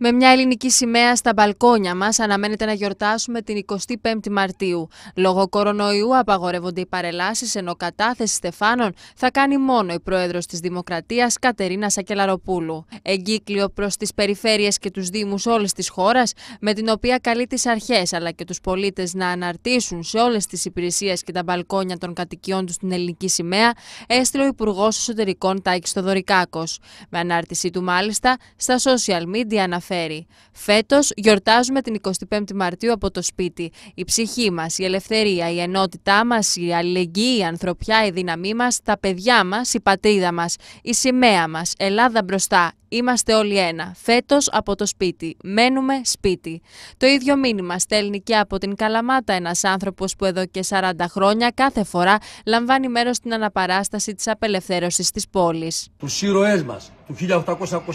Με μια ελληνική σημαία στα μπαλκόνια μας, αναμένεται να γιορτάσουμε την 25η Μαρτίου. Λόγω κορονοϊού απαγορεύονται οι παρελάσεις, ενώ κατάθεση στεφάνων θα κάνει μόνο η πρόεδρος της Δημοκρατίας, Κατερίνα Σακελαροπούλου. Εγκύκλιο προς τις περιφέρειες και τους Δήμους όλης της χώρας, με την οποία καλεί τις αρχές αλλά και τους πολίτες να αναρτήσουν σε όλες τις υπηρεσίες και τα μπαλκόνια των κατοικιών τους την ελληνική σημαία, έστειλε ο Υπουργός Εσωτερικών Τάκης Στοδωρικάκο. Με ανάρτησή του μάλιστα στα social media αναφέρει ενδιαφέρει. Φέτος γιορτάζουμε την 25η Μαρτίου από το σπίτι. Η ψυχή μας, η ελευθερία, η ενότητά μας, η αλληλεγγύη, η ανθρωπιά, η δύναμή μας, τα παιδιά μας, η πατρίδα μας, η σημαία μας, Ελλάδα μπροστά. Είμαστε όλοι ένα. Φέτος από το σπίτι. Μένουμε σπίτι. Το ίδιο μήνυμα στέλνει και από την Καλαμάτα ένας άνθρωπος που εδώ και 40 χρόνια κάθε φορά λαμβάνει μέρος στην αναπαράσταση της απελευθέρωσης της πόλης. Τους ήρωές μας του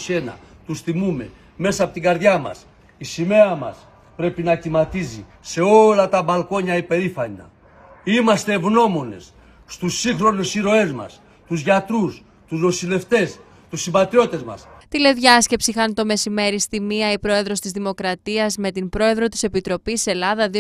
1821 του θυμούμε, μέσα από την καρδιά μας. Η σημαία μας πρέπει να κυματίζει σε όλα τα μπαλκόνια υπερήφανα. Είμαστε ευγνώμονες στους σύγχρονους ήρωές μας, τους γιατρούς, τους νοσηλευτές, τους συμπατριώτες μας, Τηλεδιάσκεψη είχαν το μεσημέρι στη μία η Πρόεδρος της Δημοκρατίας με την Πρόεδρο της Επιτροπής Ελλάδα 2021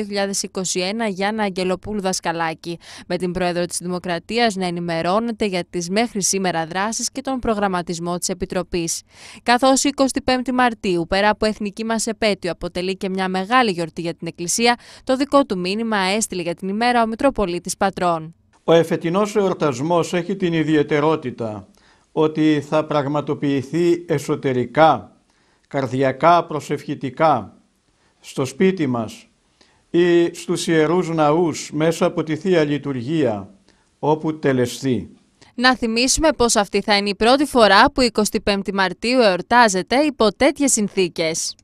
Γιάννα Αγγελοπούλου Δασκαλάκη. Με την Πρόεδρο της Δημοκρατίας να ενημερώνεται για τις μέχρι σήμερα δράσεις και τον προγραμματισμό της Επιτροπής. Καθώς 25 Μαρτίου, πέρα από εθνική μας επέτειο, αποτελεί και μια μεγάλη γιορτή για την Εκκλησία, το δικό του μήνυμα έστειλε για την ημέρα ο Μητροπολίτης Πατρών. Ο εφετινός εορτασμός έχει την ιδιαιτερότητα ότι θα πραγματοποιηθεί εσωτερικά, καρδιακά προσευχητικά, στο σπίτι μας ή στους Ιερούς Ναούς μέσα από τη Θεία Λειτουργία, όπου τελεστεί. Να θυμίσουμε πως αυτή θα είναι η πρώτη φορά που 25 Μαρτίου εορτάζεται υπό τέτοιες συνθήκες.